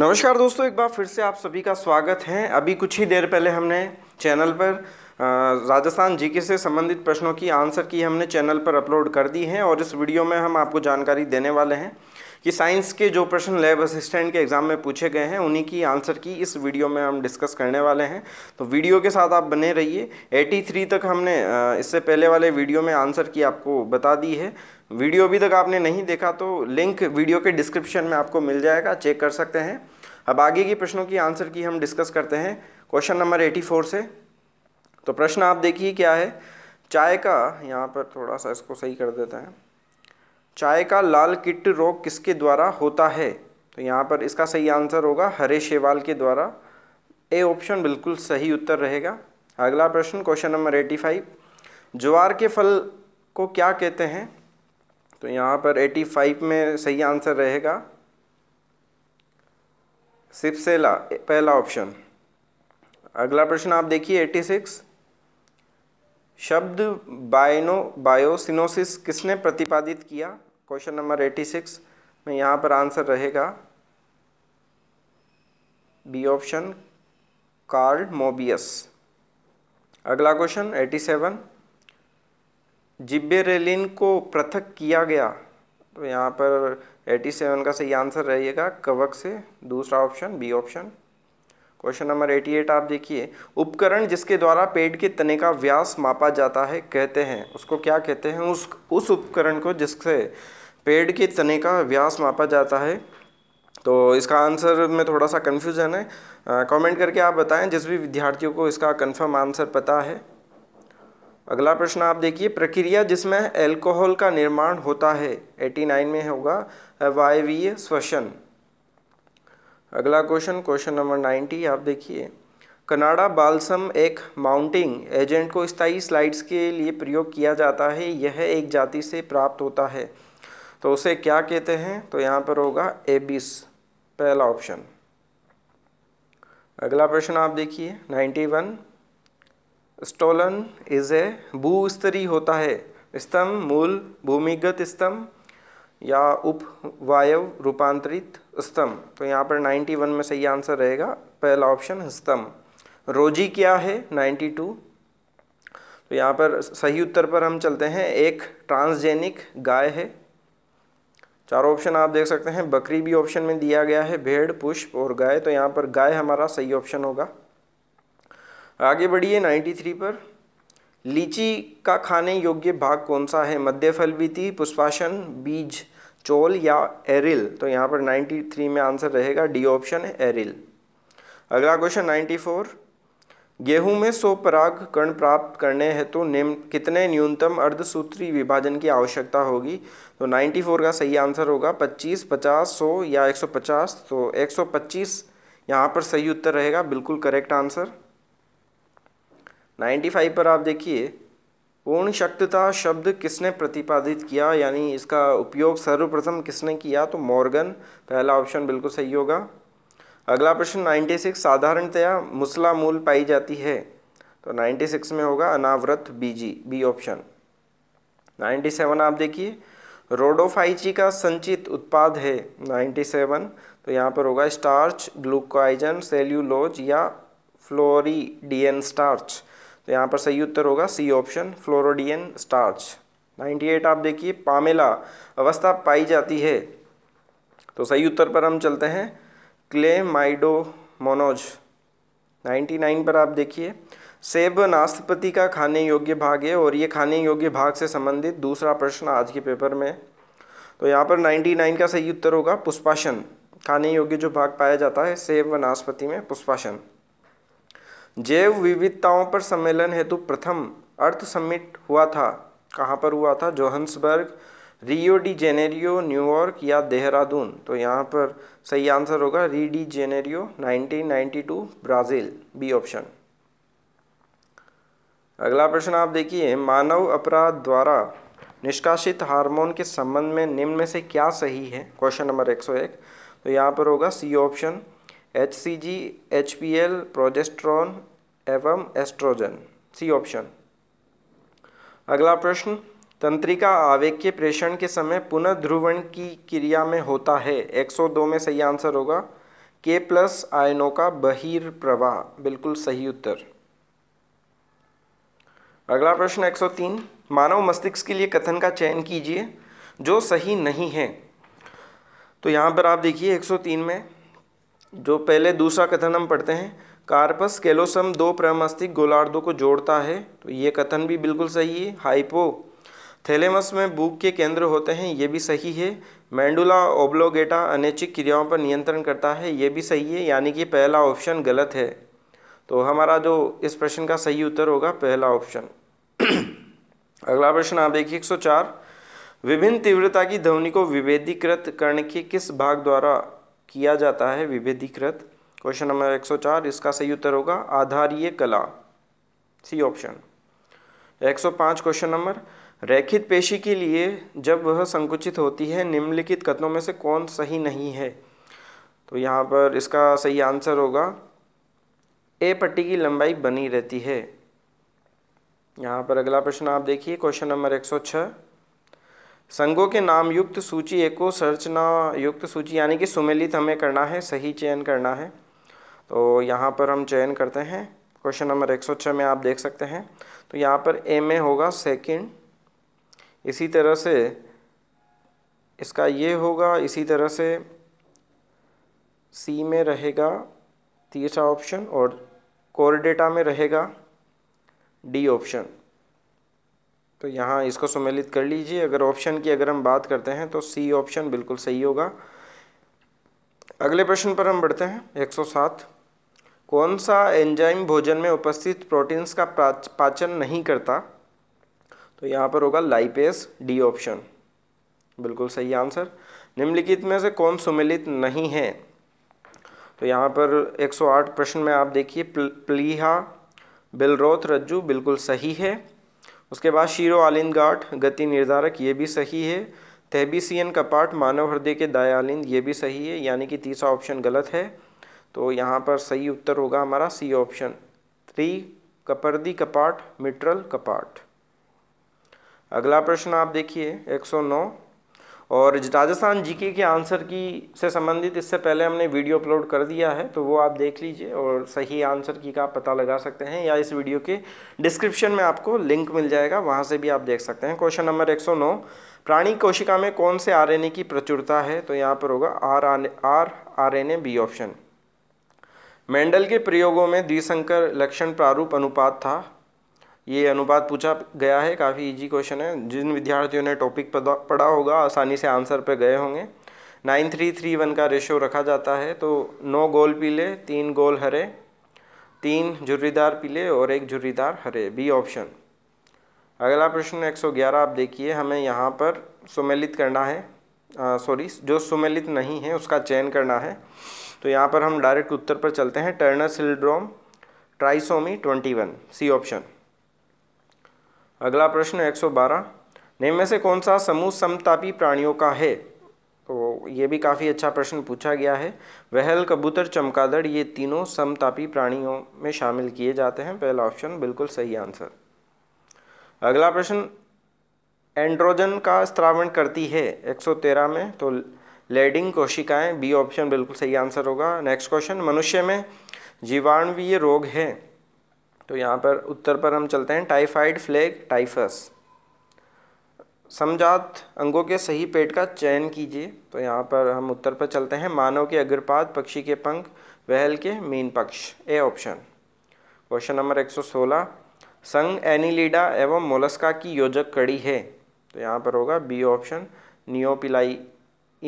नमस्कार दोस्तों एक बार फिर से आप सभी का स्वागत है अभी कुछ ही देर पहले हमने चैनल पर राजस्थान जीके से संबंधित प्रश्नों की आंसर की हमने चैनल पर अपलोड कर दी है और इस वीडियो में हम आपको जानकारी देने वाले हैं कि साइंस के जो प्रश्न लैब असिस्टेंट के एग्ज़ाम में पूछे गए हैं उन्हीं की आंसर की इस वीडियो में हम डिस्कस करने वाले हैं तो वीडियो के साथ आप बने रहिए 83 तक हमने इससे पहले वाले वीडियो में आंसर की आपको बता दी है वीडियो अभी तक आपने नहीं देखा तो लिंक वीडियो के डिस्क्रिप्शन में आपको मिल जाएगा चेक कर सकते हैं अब आगे की प्रश्नों की आंसर की हम डिस्कस करते हैं क्वेश्चन नंबर एटी फोर से तो प्रश्न आप देखिए क्या है चाय का यहाँ पर थोड़ा सा इसको सही कर देते हैं चाय का लाल किट रोग किसके द्वारा होता है तो यहाँ पर इसका सही आंसर होगा हरे शेवाल के द्वारा ए ऑप्शन बिल्कुल सही उत्तर रहेगा अगला प्रश्न क्वेश्चन नंबर एटी फाइव ज्वार के फल को क्या कहते हैं तो यहाँ पर 85 में सही आंसर रहेगा सिपसेला पहला ऑप्शन अगला प्रश्न आप देखिए 86 शब्द बायनो बायोसिनोसिस किसने प्रतिपादित किया क्वेश्चन नंबर 86 में यहाँ पर आंसर रहेगा बी ऑप्शन कार्ल मोबियस अगला क्वेश्चन 87 जिब्बेरेलिन को पृथक किया गया तो यहाँ पर 87 का सही आंसर रहेगा कवक से दूसरा option B option question number 88 आप देखिए उपकरण जिसके द्वारा पेट के तने का व्यास मापा जाता है कहते हैं उसको क्या कहते हैं उस उस उपकरण को जिससे पेड़ के तने का व्यास मापा जाता है तो इसका आंसर में थोड़ा सा कन्फ्यूज़न है कमेंट करके आप बताएं जिस भी विद्यार्थियों को इसका कन्फर्म आंसर पता है अगला प्रश्न आप देखिए प्रक्रिया जिसमें एल्कोहल का निर्माण होता है 89 में होगा वायवीय श्वसन अगला क्वेश्चन क्वेश्चन नंबर 90 आप देखिए कनाडा बालसम एक माउंटिंग एजेंट को स्थायी स्लाइड्स के लिए प्रयोग किया जाता है यह एक जाति से प्राप्त होता है तो उसे क्या कहते हैं तो यहाँ पर होगा एबिस पहला ऑप्शन अगला प्रश्न आप देखिए 91 स्टोलन इज ए भूस्तरी होता है स्तंभ मूल भूमिगत स्तंभ या उपवायव रूपांतरित स्तंभ तो यहाँ पर 91 में सही आंसर रहेगा पहला ऑप्शन स्तंभ रोजी क्या है 92 तो यहाँ पर सही उत्तर पर हम चलते हैं एक ट्रांसजेनिक गाय है चारों ऑप्शन आप देख सकते हैं बकरी भी ऑप्शन में दिया गया है भेड़ पुष्प और गाय तो यहाँ पर गाय हमारा सही ऑप्शन होगा आगे बढ़िए 93 पर लीची का खाने योग्य भाग कौन सा है मध्य फल बीती पुष्पाशन बीज चोल या एरिल तो यहाँ पर 93 में आंसर रहेगा डी ऑप्शन है एरिल अगला क्वेश्चन 94 गेहूं में सो पराग कण प्राप्त करने हेतु तो निम्न कितने न्यूनतम अर्धसूत्री विभाजन की आवश्यकता होगी तो 94 का सही आंसर होगा 25, 50, 100 या 150 तो 125 सौ यहाँ पर सही उत्तर रहेगा बिल्कुल करेक्ट आंसर 95 पर आप देखिए पूर्ण शक्तता शब्द किसने प्रतिपादित किया यानी इसका उपयोग सर्वप्रथम किसने किया तो मॉर्गन पहला ऑप्शन बिल्कुल सही होगा अगला प्रश्न 96 साधारणतया मुसला मूल पाई जाती है तो 96 में होगा अनावृत बीजी बी ऑप्शन 97 आप देखिए रोडोफाइची का संचित उत्पाद है 97 तो यहाँ पर होगा स्टार्च ग्लूकोइजन सेल्यूलोज या फ्लोरीडियन स्टार्च तो यहाँ पर सही उत्तर होगा सी ऑप्शन फ्लोरोडियन स्टार्च 98 आप देखिए पामेला अवस्था पाई जाती है तो सही उत्तर पर हम चलते हैं क्ले माइडो मोनोज 99 पर आप देखिए सेब नाशपति का खाने योग्य भाग है और ये खाने योग्य भाग से संबंधित दूसरा प्रश्न आज के पेपर में तो यहाँ पर 99 का सही उत्तर होगा पुष्पाशन खाने योग्य जो भाग पाया जाता है सेब वनस्पति में पुष्पाशन जैव विविधताओं पर सम्मेलन हेतु प्रथम अर्थ समिट हुआ था कहाँ पर हुआ था Johannesburg Rio de Janeiro New York या देहरादून तो यहाँ पर सही आंसर होगा Rio de Janeiro 1992 Brazil B option अगला प्रश्न आप देखिए मानव अपराध द्वारा निष्कासित हार्मोन के संबंध में निम्न में से क्या सही है क्वेश्चन नंबर 101 तो यहाँ पर होगा C option H C G H P L progesterone एवं एस्ट्रोजन सी ऑप्शन अगला प्रश्न तंत्रिका आवेग के प्रेषण के समय पुनः ध्रुवण की क्रिया में होता है 102 में सही आंसर होगा के प्लस आयनों का बहिर्प्रवाह बिल्कुल सही उत्तर अगला प्रश्न 103 मानव मस्तिष्क के लिए कथन का चयन कीजिए जो सही नहीं है तो यहाँ पर आप देखिए 103 में जो पहले दूसरा कथन हम पढ़ते हैं कार्पस केलोसम दो प्रमस्तिक गोलार्धों को जोड़ता है तो ये कथन भी बिल्कुल सही है हाइपो थैलेमस में भूख के केंद्र होते हैं ये भी सही है मैंडुला ओब्लोगेटा अनैच्छिक क्रियाओं पर नियंत्रण करता है ये भी सही है यानी कि पहला ऑप्शन गलत है तो हमारा जो इस प्रश्न का सही उत्तर होगा पहला ऑप्शन अगला प्रश्न आप देखिए एक सौ चार विभिन्न तीव्रता की ध्वनि को विभेदीकृत करने के किस भाग द्वारा किया जाता है विभेदीकृत क्वेश्चन नंबर 104 इसका सही उत्तर होगा आधारीय कला सी ऑप्शन 105 क्वेश्चन नंबर रेखित पेशी के लिए जब वह संकुचित होती है निम्नलिखित कथनों में से कौन सही नहीं है तो यहाँ पर इसका सही आंसर होगा ए पट्टी की लंबाई बनी रहती है यहाँ पर अगला प्रश्न आप देखिए क्वेश्चन नंबर 106 संघों के नाम युक्त सूची एको संरचना युक्त सूची यानी कि सुमेलित हमें करना है सही चयन करना है तो यहाँ पर हम चयन करते हैं क्वेश्चन नंबर एक में आप देख सकते हैं तो यहाँ पर ए में होगा सेकंड इसी तरह से इसका ये होगा इसी तरह से सी में रहेगा तीसरा ऑप्शन और कोर डेटा में रहेगा डी ऑप्शन तो यहाँ इसको सुमेलित कर लीजिए अगर ऑप्शन की अगर हम बात करते हैं तो सी ऑप्शन बिल्कुल सही होगा अगले प्रश्न पर हम बढ़ते हैं 107 कौन सा एंजाइम भोजन में उपस्थित प्रोटीन्स का पाचन नहीं करता तो यहाँ पर होगा लाइपेस डी ऑप्शन बिल्कुल सही आंसर निम्नलिखित में से कौन सुमेलित नहीं है तो यहाँ पर 108 प्रश्न में आप देखिए प्लीहा बिलरोथ रज्जू बिल्कुल सही है उसके बाद शीरो आलिंद गाठ गति निर्धारक ये भी सही है तहबीसियन का पार्ट मानव हृदय के आलिंद ये भी सही है यानी कि तीसरा ऑप्शन गलत है तो यहाँ पर सही उत्तर होगा हमारा सी ऑप्शन थ्री कपर्दी कपाट मिट्रल कपाट अगला प्रश्न आप देखिए 109 और राजस्थान जीके के आंसर की से संबंधित इससे पहले हमने वीडियो अपलोड कर दिया है तो वो आप देख लीजिए और सही आंसर की का पता लगा सकते हैं या इस वीडियो के डिस्क्रिप्शन में आपको लिंक मिल जाएगा वहाँ से भी आप देख सकते हैं क्वेश्चन नंबर 109 प्राणी कोशिका में कौन से आर की प्रचुरता है तो यहाँ पर होगा R R R N A B option Mendel के प्रयोगों में द्विसंकर लक्षण प्रारूप अनुपात था ये अनुपात पूछा गया है काफ़ी इजी क्वेश्चन है जिन विद्यार्थियों ने टॉपिक पढ़ा होगा आसानी से आंसर पे गए होंगे नाइन थ्री थ्री वन का रेशो रखा जाता है तो नौ गोल पीले तीन गोल हरे तीन झुर्रीदार पीले और एक झुर्रीदार हरे बी ऑप्शन अगला प्रश्न ग्यारह आप देखिए हमें यहाँ पर सुमेलित करना है सॉरी जो सुमेलित नहीं है उसका चयन करना है तो यहाँ पर हम डायरेक्ट उत्तर पर चलते हैं Turner syndrome trisomy 21 C option अगला प्रश्न 112 निम्न में से कौन सा समूह समतापी प्राणियों का है तो ये भी काफ़ी अच्छा प्रश्न पूछा गया है वहल कबूतर चमकादड़ ये तीनों समतापी प्राणियों में शामिल किए जाते हैं पहला ऑप्शन बिल्कुल सही आंसर अगला प्रश्न एंड्रोजन का स्त्रावण करती है 113 में तो लेडिंग कोशिकाएं बी ऑप्शन बिल्कुल सही आंसर होगा नेक्स्ट क्वेश्चन मनुष्य में जीवाणवीय रोग है तो यहाँ पर उत्तर पर हम चलते हैं टाइफाइड फ्लैग टाइफस समझात अंगों के सही पेट का चयन कीजिए तो यहाँ पर हम उत्तर पर चलते हैं मानव के अग्रपात पक्षी के पंख वहल के मीन पक्ष ए ऑप्शन क्वेश्चन नंबर 116 संग एनिलीडा एवं मोलस्का की योजक कड़ी है तो यहाँ पर होगा बी ऑप्शन नियोपिलाई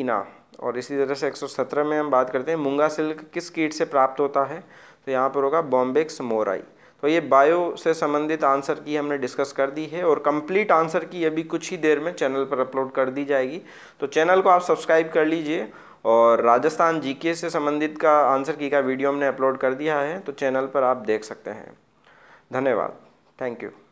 इना और इसी तरह से 117 में हम बात करते हैं मूंगा सिल्क किस कीट से प्राप्त होता है तो यहाँ पर होगा बॉम्बेक्स मोराई तो ये बायो से संबंधित आंसर की हमने डिस्कस कर दी है और कंप्लीट आंसर की अभी कुछ ही देर में चैनल पर अपलोड कर दी जाएगी तो चैनल को आप सब्सक्राइब कर लीजिए और राजस्थान जीके से संबंधित का आंसर की का वीडियो हमने अपलोड कर दिया है तो चैनल पर आप देख सकते हैं धन्यवाद थैंक यू